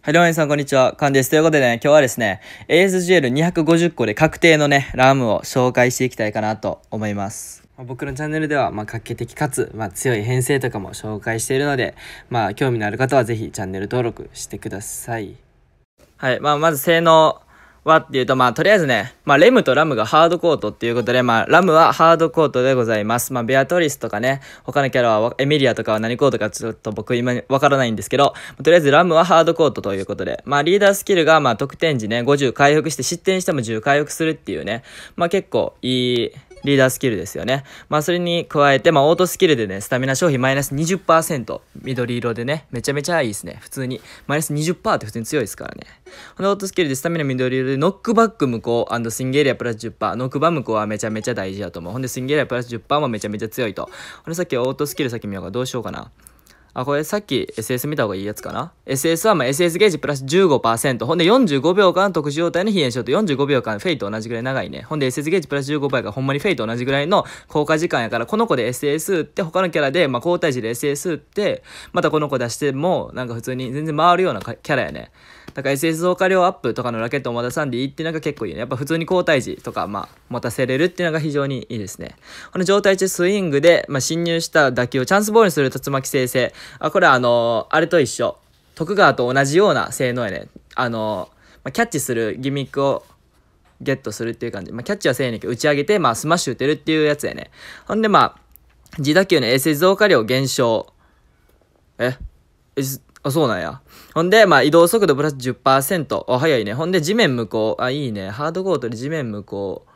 はい、どうも皆さん、こんにちは。カンです。ということでね、今日はですね、ASGL250 個で確定のね、ラームを紹介していきたいかなと思います。ま僕のチャンネルでは、まあ、画期的かつ、まあ、強い編成とかも紹介しているので、まあ、興味のある方はぜひチャンネル登録してください。はい、まあ、まず性能はっていうと、まあ、とりあえずね、まあ、レムとラムがハードコートっていうことで、まあ、ラムはハードコートでございます。まあ、ベアトリスとかね、他のキャラは、エミリアとかは何コートかちょっと僕今わからないんですけど、とりあえずラムはハードコートということで、まあ、リーダースキルが、まあ、得点時ね、50回復して、失点しても10回復するっていうね、まあ、結構いい、リーダースキルですよね。まあ、それに加えて、まあ、オートスキルでね、スタミナ消費マイナス20%。緑色でね、めちゃめちゃいいですね。普通に。マイナス20%って普通に強いですからね。このオートスキルでスタミナ緑色で、ノックバック向こうスイングエリアプラス10%。ノックバ向こうはめちゃめちゃ大事だと思う。ほんで、スイングエリアプラス10%もめちゃめちゃ強いと。ほんで、さっきオートスキルさっき見ようか。どうしようかな。あ、これさっき SS 見た方がいいやつかな ?SS はま SS ゲージプラス15%。ほんで45秒間特殊状態の非炎症と45秒間フェイと同じぐらい長いね。ほんで SS ゲージプラス15倍がほんまにフェイと同じぐらいの効果時間やから、この子で SS って他のキャラで、まあ、交代時で SS って、またこの子出しても、なんか普通に全然回るようなキャラやね。だから SS 増加量アップとかのラケットを持たさんでいいってなんか結構いいね。やっぱ普通に交代時とか、まあ、持たせれるっていうのが非常にいいですね。この状態中スイングで、まあ、侵入した打球をチャンスボールにする竜巻生成。あこれあのあれと一緒徳川と同じような性能やねあの、まあ、キャッチするギミックをゲットするっていう感じ、まあ、キャッチはせえねんけど打ち上げて、まあ、スマッシュ打てるっていうやつやねほんでまあ自打球の衛生増加量減少えあそうなんやほんで、まあ、移動速度プラス10%あ早いねほんで地面無効あいいねハードコートで地面無効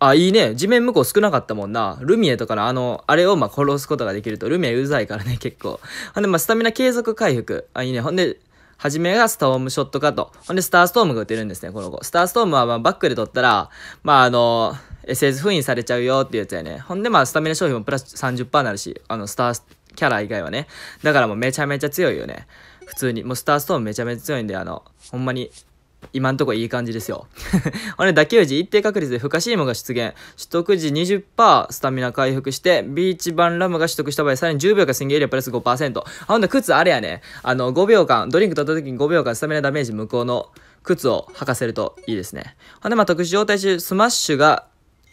あ、いいね。地面向こう少なかったもんな。ルミエとかのあの、あれをま殺すことができると。ルミエうざいからね、結構。ほんで、まスタミナ継続回復。あ、いいね。ほんで、はじめがストームショットかと。ほんで、スターストームが打てるんですね、この子。スターストームは、まバックで取ったら、まあ、あの、SS 封印されちゃうよっていうやつやね。ほんで、まあ、スタミナ消費もプラス30%になるし、あの、スターキャラ以外はね。だからもうめちゃめちゃ強いよね。普通に。もうスターストームめちゃめちゃ強いんで、あの、ほんまに今んとこいい感じですよ。あ れ、打球時一定確率で不可シームが出現。取得時20%スタミナ回復して、ビーチ版ラムが取得した場合、さらに10秒間宣言エリアプラス5%。あ、ほんで、靴あれやね。あの、5秒間、ドリンク取った時に5秒間スタミナダメージ無効の靴を履かせるといいですね。ほんで、まあ、特殊状態中、スマッシュが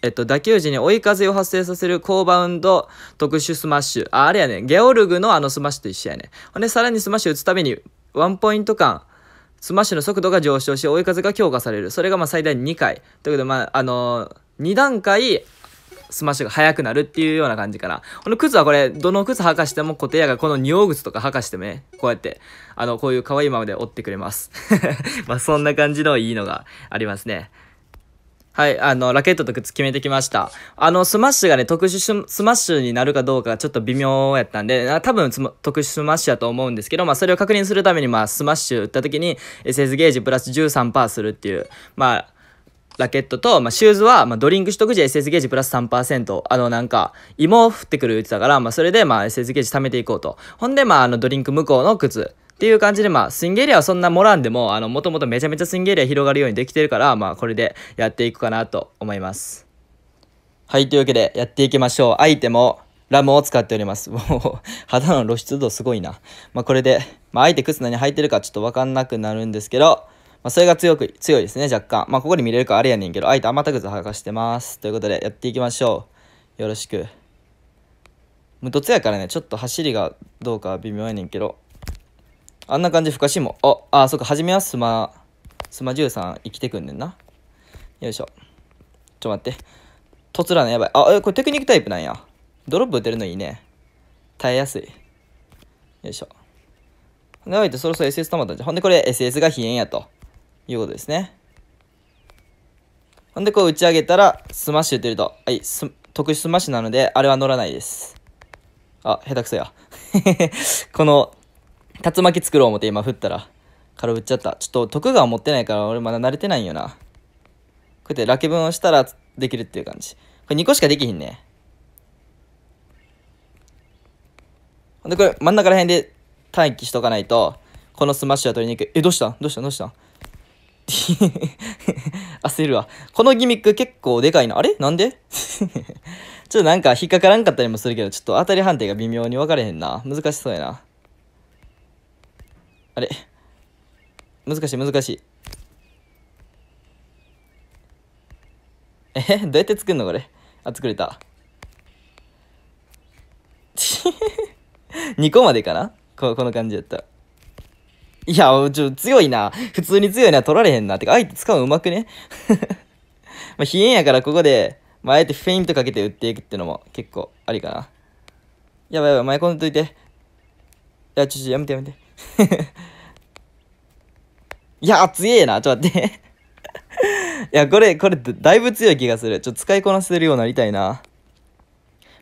えっと、打球時に追い風を発生させる高バウンド特殊スマッシュ。あ、あれやね。ゲオルグのあのスマッシュと一緒やね。ほんで、さらにスマッシュ打つたびに、ワンポイント間、スマッシュの速度が上昇し、追い風が強化される。それがまあ最大2回。ということで、まあ、あのー、2段階、スマッシュが速くなるっていうような感じかな。この靴はこれ、どの靴履かしても、固定やがこの仁王靴とか履かしてもね、こうやって、あの、こういう可愛いままで折ってくれます。まあ、そんな感じのいいのがありますね。はい、あの、ラケットと靴決めてきました。あの、スマッシュがね、特殊スマッシュになるかどうかがちょっと微妙やったんで、多分特殊スマッシュやと思うんですけど、まあ、それを確認するために、まあ、スマッシュ打った時に、SS ゲージプラス13%するっていう、まあ、ラケットと、まあ、シューズは、まあ、ドリンク取得時 SS ゲージプラス3%。あの、なんか、芋を振ってくる言ってたから、まあ、それで、まあ、SS ゲージ貯めていこうと。ほんで、まあ、あの、ドリンク無効の靴。っていう感じで、まあ、スイングエリアはそんなもらんでも、あの、もともとめちゃめちゃスイングエリア広がるようにできてるから、まあ、これでやっていくかなと思います。はい、というわけでやっていきましょう。アイテムを、ラムを使っております。もう、肌の露出度すごいな。まあ、これで、まあ、相手靴何履いてるかちょっとわかんなくなるんですけど、まあ、それが強く、強いですね、若干。まあ、ここに見れるかあれやねんけど、相手甘た靴履かしてます。ということで、やっていきましょう。よろしく。無凸やからね、ちょっと走りがどうか微妙やねんけど、あんな感じ、ふかしも。あ、あ、そっか、はじめはスマ、スマ13さん生きてくんねんな。よいしょ。ちょ待って。とつらのやばい。あ、え、これテクニックタイプなんや。ドロップ打てるのいいね。耐えやすい。よいしょ。なおいてそろそろ SS 溜まったんじゃ。ほんで、これ SS が飛炎やと。いうことですね。ほんで、こう打ち上げたら、スマッシュ打てると。はい、す特殊スマッシュなので、あれは乗らないです。あ、下手くそや。この竜巻作ろう思って今降ったら、軽打っちゃった。ちょっと徳川持ってないから俺まだ慣れてないよな。こうやってラケ分をしたらできるっていう感じ。これ2個しかできひんね。で、これ真ん中ら辺で待機しとかないと、このスマッシュは取りにくい。え、どうしたどうしたどうした 焦るわ。このギミック結構でかいな。あれなんで ちょっとなんか引っかからんかったりもするけど、ちょっと当たり判定が微妙に分かれへんな。難しそうやな。あれ難しい難しい。えどうやって作るのこれ。あ、作れた。2 個までかなここの感じやった。いや、ちょ、強いな。普通に強いな。取られへんな。てか、相手使うのうまくね。まあ、えんやからここで、まあ、あえてフェイントかけて打っていくってのも結構ありかな。やばいやばい、前込んどといて。いや、ちょ、ちょ、やめてやめて。いや、強えな。ちょっと待って いや、これ、これ、だいぶ強い気がする。ちょっと使いこなせるようになりたいな。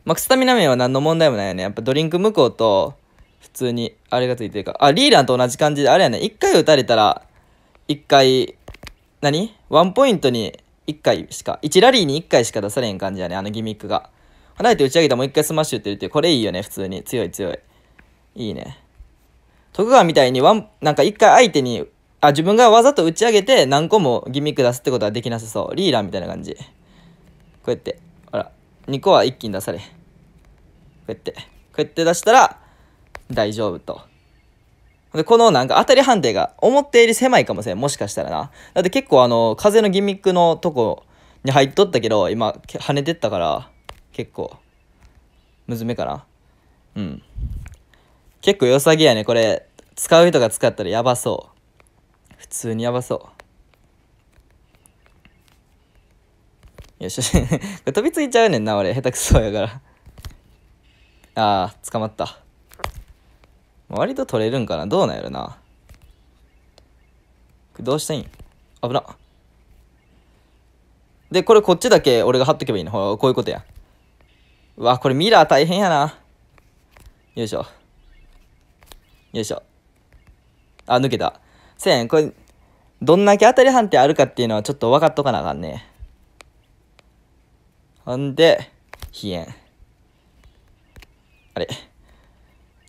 まあ、スタミナ面は何の問題もないよね。やっぱドリンク向こうと、普通に、あれがついてるか。あ、リーランと同じ感じで、あれやね。一回打たれたら、一回、何ワンポイントに一回しか、一ラリーに一回しか出されへん感じやね。あのギミックが。離れて打ち上げたもう一回スマッシュ打ってるって、これいいよね。普通に。強い強い。いいね。徳川みたいにワン、なんか一回相手にあ、自分がわざと打ち上げて何個もギミック出すってことはできなさそう。リーラーみたいな感じ。こうやって、ほら、2個は一気に出され。こうやって、こうやって出したら大丈夫と。で、このなんか当たり判定が思ったより狭いかもしれん。もしかしたらな。だって結構あの、風のギミックのとこに入っとったけど、今、跳ねてったから、結構、むずめかな。うん。結構良さげやね。これ、使う人が使ったらやばそう。通にやばそうよしし 飛びついちゃうねんな俺下手くそやからあー捕まった割と取れるんかなどうなんやろなどうしたいん危なでこれこっちだけ俺が貼っとけばいいのほらこういうことやうわこれミラー大変やなよいしょよいしょあ抜けた0 0んこれどんだけ当たり判定あるかっていうのはちょっと分かっとかなあかんね。ほんで、飛炎。あれ。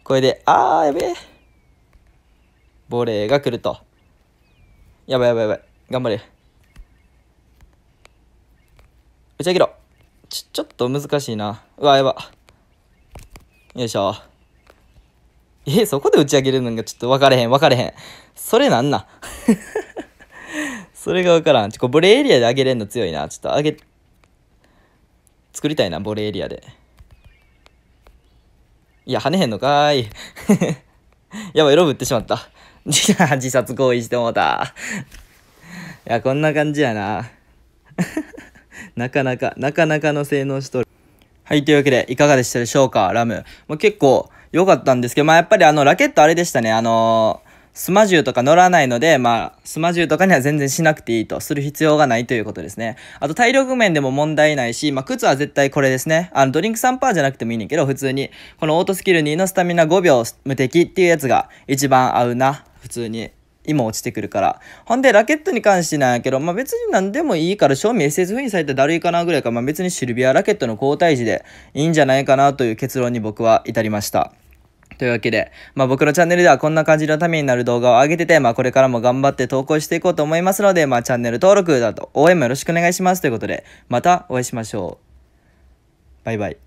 これで、あー、やべえ。ボレーが来ると。やばいやばいやばい。頑張れ。打ち上げろ。ち、ちょっと難しいな。うわ、やば。よいしょ。え、そこで打ち上げるのがちょっと分かれへん、分かれへん。それなんな。それがわからん。ちょ、ボレーエリアで上げれんの強いな。ちょっと上げ、作りたいな、ボレーエリアで。いや、跳ねへんのかーい。やばい、ロブってしまった。自殺行為してもうた。いや、こんな感じやな。なかなか、なかなかの性能しとる。はい、というわけで、いかがでしたでしょうか、ラム。まあ、結構良かったんですけど、まあ、やっぱりあの、ラケットあれでしたね、あのースマジューとか乗らないので、まあ、スマーとかには全然しなくていいと、する必要がないということですね。あと、体力面でも問題ないし、まあ、靴は絶対これですね。あの、ドリンク3%じゃなくてもいいねんけど、普通に。このオートスキル2のスタミナ5秒無敵っていうやつが一番合うな、普通に。今落ちてくるから。ほんで、ラケットに関してなんやけど、まあ、別に何でもいいから、賞味 SF s にされただるいかなぐらいか、まあ、別にシルビアラケットの交代時でいいんじゃないかなという結論に僕は至りました。というわけで、まあ、僕のチャンネルではこんな感じのためになる動画を上げてて、まあ、これからも頑張って投稿していこうと思いますので、まあ、チャンネル登録だと応援もよろしくお願いしますということで、またお会いしましょう。バイバイ。